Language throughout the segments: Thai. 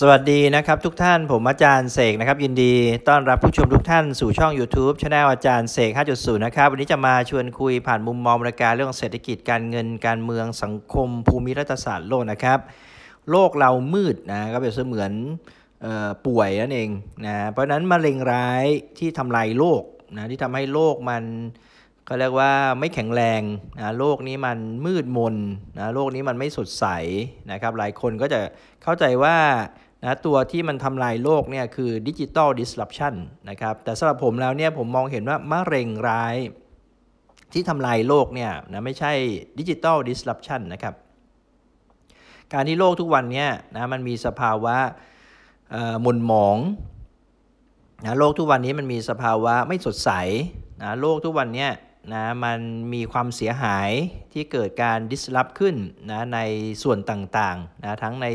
สวัสดีนะครับทุกท่านผมอาจารย์เสกนะครับยินดีต้อนรับผู้ชมทุกท่านสู่ช่อง YouTube ช anel อาจารย์เสก 5.0นะครับวันนี้จะมาชวนคุยผ่านมุมมองรายการเรื่องเศรษฐกิจการเงินการเมืองสังคมภูมิรัฐศาสตร์โลกนะครับโลกเรามืดนะก็เปยบเสมือนป่วยนั่นเองนะเพราะนั้นมะเร็งร้ายที่ทำลายโลกนะที่ทำให้โลกมันก็เรียกว่าไม่แข็งแรงนะโลกนี้มันมืดมนนะโลกนี้มันไม่สดใสนะครับหลายคนก็จะเข้าใจว่านะตัวที่มันทำลายโลกเนี่ยคือดิจิตอลดิสลอปชันนะครับแต่สำหรับผมแล้วเนี่ยผมมองเห็นว่ามะเร็งร้ายที่ทำลายโลกเนี่ยนะไม่ใช่ดิจิตอลดิสลอปชันนะครับ การที่โลกทุกวันเนี่ยนะมันมีสภาวะหมุนหมองนะโลกทุกวันนี้มันมีสภาวะไม่สดใสนะโลกทุกวันเนี่ยนะมันมีความเสียหายที่เกิดการดิสลอฟขึ้นนะในส่วนต่างๆนะทั้งใน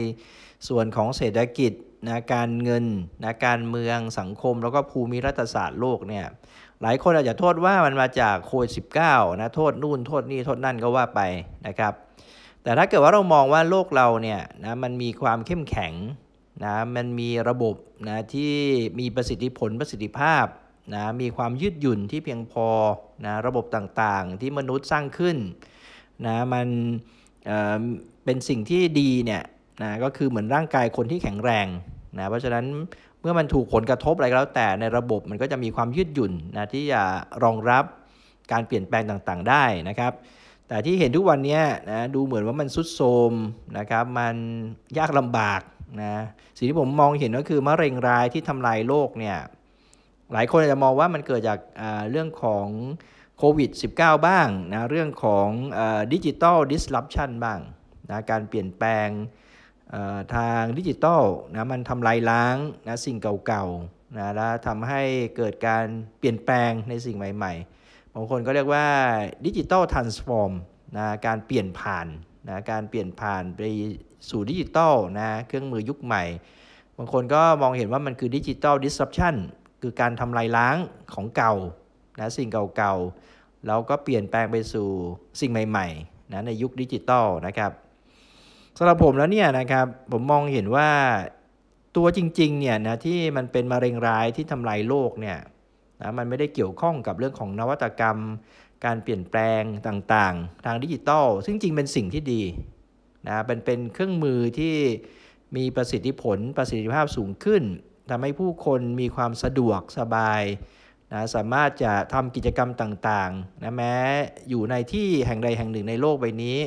ส่วนของเศรษฐกิจนะการเงินนะการเมืองสังคม แล้วก็ภูมิรัฐศาสตร์โลกเนี่ยหลายคนอาจจะโทษว่ามันมาจากโควิดสินะโทษนู่นโทษนี่โทษนั่นก็ว่าไปนะครับแต่ถ้าเกิดว่าเรามองว่าโลกเราเนี่ยนะมันมีความเข้มแข็งนะมันมีระบบนะที่มีประสิทธิผลประสิทธิภาพนะมีความยืดหยุ่นที่เพียงพอนะระบบต่างๆที่มนุษย์สร้างขึ้นนะมันเเป็นสิ่งที่ดีเนี่ยนะก็คือเหมือนร่างกายคนที่แข็งแรงนะเพราะฉะนั้นเมื่อมันถูกผลกระทบอะไรก็แล้ว แต่ในระบบมันก็จะมีความยืดหยุ่นนะที่จะรองรับการเปลี่ยนแปลงต่างๆได้นะครับ แต่ที่เห็นทุกวันนี้นะดูเหมือนว่ามันซุดโทมนะครับมันยากลำบากนะสิ่งที่ผมมองเห็นก็คือมะเร็งรายที่ทำลายโลกเนี่ยหลายคนอาจจะมองว่ามันเกิดจากเรื่องของโควิด -19 บ้างนะเรื่องของดิจิตอลดิสลอปชันบ้างนะการเปลี่ยนแปลงทางดิจิตอลนะมันทำลายล้างนะสิ่งเก่าๆนะแล้วทำให้เกิดการเปลี่ยนแปลงในสิ่งใหม่ๆ บางคนก็เรียกว่าดิจิตอลทรานส์ฟอร์มนะการเปลี่ยนผ่านนะการเปลี่ยนผ่านไปสู่ดิจิตอลนะเครื่องมือยุคใหม่ บางคนก็มองเห็นว่ามันคือดิจิตอลดิสลอปชันคือการทำลายล้างของเก่านะสิ่งเก่าๆ แล้วก็เปลี่ยนแปลงไปสู่สิ่งใหม่ๆ นะ ในยุคดิจิตอลนะครับสำหรับผมแล้วเนี่ยนะครับผมมองเห็นว่าตัวจริงๆเนี่ยนะที่มันเป็นมะเร็งร้ายที่ทำลายโลกเนี่ยนะมันไม่ได้เกี่ยวข้องกับเรื่องของนวัตกรรม การเปลี่ยนแปลงต่างๆ ทางดิจิตอลซึ่งจริงเป็นสิ่งที่ดีนะเป็นเป็นเครื่องมือที่มีประสิทธิผลประสิทธิภาพสูงขึ้นทำให้ผู้คนมีความสะดวกสบายนะสามารถจะทำกิจกรรมต่างๆนะแม้อยู่ในที่แห่งใดแห่งหนึ่งในโลกใบนี้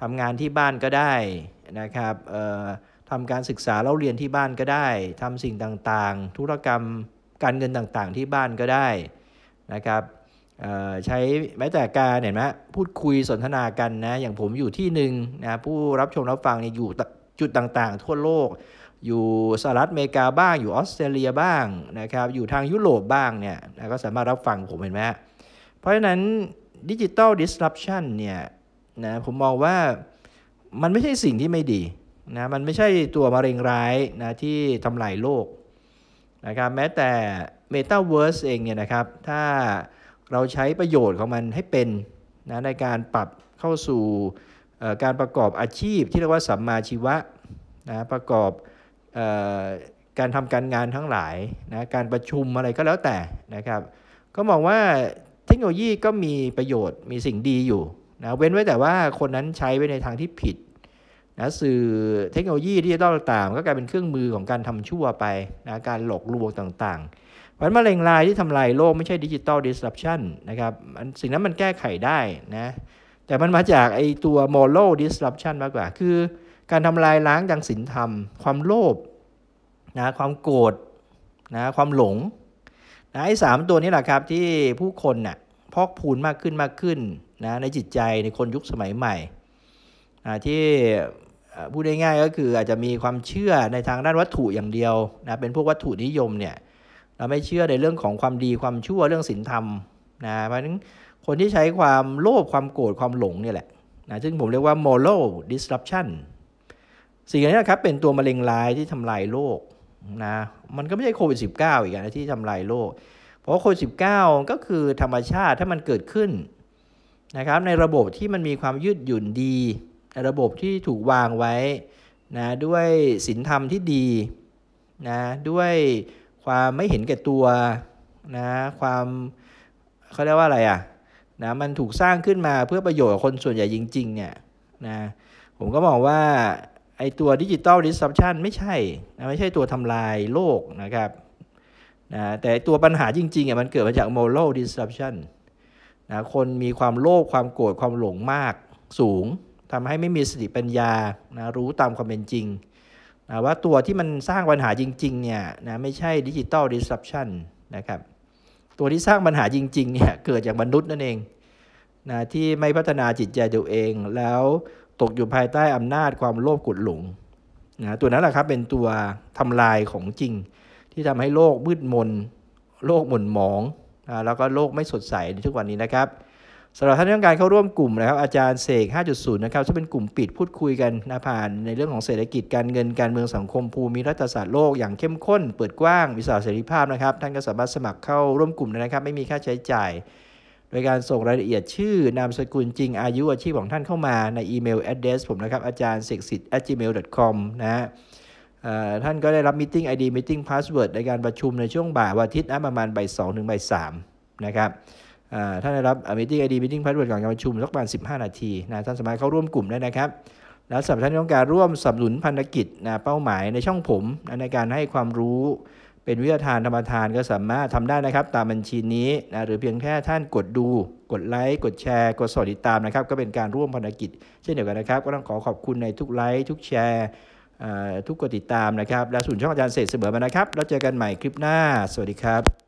ทำงานที่บ้านก็ได้นะครับทำการศึกษาเล่าเรียนที่บ้านก็ได้ทำสิ่งต่างๆ ธุรกรรมการเงินต่างๆ ที่บ้านก็ได้นะครับใช้แม้แต่การเห็นไหมพูดคุยสนทนากันนะอย่างผมอยู่ที่หนึ่งนะผู้รับชม รับฟังเนี่ยอยู่จุดต่างๆ ทั่วโลกอยู่สหรัฐอเมริกาบ้างอยู่ออสเตรเลียบ้างนะครับอยู่ทางยุโรปบ้างเนี่ยก็สามารถรับฟังผมเห็นไหมเพราะฉะนั้นดิจิตอลดิสลอปชันเนี่ยนะผมมองว่ามันไม่ใช่สิ่งที่ไม่ดีนะมันไม่ใช่ตัวมะเร็งร้ายนะที่ทำลายโลกนะครับแม้แต่เมตาเวิร์สเองเนี่ยนะครับถ้าเราใช้ประโยชน์ของมันให้เป็นนะในการปรับเข้าสู่การประกอบอาชีพที่เรียกว่าสัมมาชีวะนะประกอบการทำการงานทั้งหลายนะการประชุมอะไรก็แล้วแต่นะครับก็มองว่าเทคโนโลยีก็มีประโยชน์มีสิ่งดีอยู่นะเว้นไว้แต่ว่าคนนั้นใช้ไปในทางที่ผิดนะสื่อเทคโนโลยีที่จะต้องต่างก็กลายเป็นเครื่องมือของการทำชั่วไปนะการหลอกลวงต่างๆเพราะมะเร็งลายที่ทำลายโลกไม่ใช่ดิจิตอลดิสรัปชันนะครับสิ่งนั้นมันแก้ไขได้นะแต่มันมาจากไอตัวโมโลดิสลอปชันมากกว่าคือการทำลายล้างดังศีลธรรม ความโลภ นะ ความโกรธ นะ ความหลง นะ ไอ้สามตัวนี้แหละครับ ที่ผู้คนนะ่ะพอกพูนมากขึ้นมากขึ้น นะ ในจิตใจในคนยุคสมัยใหม่นะที่ พูดได้ง่ายก็คืออาจจะมีความเชื่อในทางด้านวัตถุอย่างเดียว นะ เป็นพวกวัตถุนิยม เนี่ย เราไม่เชื่อในเรื่องของความดี ความชั่ว เรื่องศีลธรรม นะเพราะฉะนั้น คนที่ใช้ความโลภ ความโกรธ ความหลง เนี่ยแหละ นะ ซึ่งผมเรียกว่า moral disruption สิ่งนี้นะครับเป็นตัวมะเร็งร้ายที่ทำลายโลกนะ มันก็ไม่ใช่โควิด -19 อีกนะที่ทำลายโลก เพราะโควิด -19 ก็คือธรรมชาติถ้ามันเกิดขึ้นนะครับในระบบที่มันมีความยืดหยุ่นดีระบบที่ถูกวางไว้นะด้วยศีลธรรมที่ดีนะด้วยความไม่เห็นแก่ตัวนะความเขาเรียกว่าอะไรอะ่ะนะมันถูกสร้างขึ้นมาเพื่อประโยชน์คนส่วนใหญ่จริงๆเนี่ยนะผมก็มองว่าไอตัวดิจิตอลดิสซับชันไม่ใช่ ไม่ใช่ตัวทำลายโลกนะครับนะแต่ตัวปัญหาจริงๆอ่ะมันเกิดมาจากโมโลดิสซับชันนะคนมีความโลภความโกรธความหลงมากสูงทำให้ไม่มีสติปัญญานะรู้ตามความเป็นจริงนะว่าตัวที่มันสร้างปัญหาจริงๆเนี่ยนะไม่ใช่ดิจิตอลดิสซับชันนะครับ ตัวที่สร้างปัญหาจริง ๆเนี่ยเกิดจากมนุษย์นั่นเองนะที่ไม่พัฒนาจิตใจตัวเอง แล้วตกอยู่ภายใต้อำนาจความโลภกดหลงนะตัวนั้นแหละครับเป็นตัวทำลายของจริง ที่ทำให้โลกมืดมน โลกหม่นหมองนะแล้วก็โลกไม่สดใสในทุกวันนี้นะครับสำหรับท่านที่ต้องการเข้าร่วมกลุ่มนะครับอาจารย์เสก 5.0 นะครับจะเป็นกลุ่มปิดพูดคุยกันนะผ่าน ในเรื่องของเศรษฐกิจการเงินการเมืองสังคมภูมิรัฐศาสตร์โลกอย่างเข้มข้นเปิดกว้างมีสารเสรีภาพนะครับท่านก็สามารถสมัครเข้าร่วมกลุ่มนะครับไม่มีค่าใช้จ่ายโดยการส่งรายละเอียดชื่อนามสกุลจริงอายุอาชีพของท่านเข้ามาในอีเมลแอดเดสผมนะครับ อาจารย์เสกสิทธิ์ gmail.com นะฮะท่านก็ได้รับ meeting ID meeting password ในการประชุมในช่วงบ่ายวันอาทิตย์นะประมาณบ่ายสองถึงบ่ายสามนะครับท่านได้รับ meeting ID meeting password ก่อนการประชุมสักประมาณ15 นาทีนะท่านสามารถเข้าร่วมกลุ่มได้นะครับ แล้วสำหรับท่านที่ต้องการร่วมสนับสนุนพันธกิจนะเป้าหมายในช่องผม ในการให้ความรู้เป็นวิทยาทานธรรมทานก็สามารถทำได้นะครับตามบัญชีนี้นะหรือเพียงแค่ท่านกดดูกดไลค์กดแชร์ กดสอดติดตามนะครับ ก็เป็นการร่วมภารกิจเช่นเดียวกันนะครับ ก็ต้องขอขอบคุณในทุกไลค์ ทุกแชร์ทุกกดติดตามนะครับ และส่วนช่องอาจารย์เศษเสมอมานะครับ แล้วเจอกันใหม่คลิปหน้า สวัสดีครับ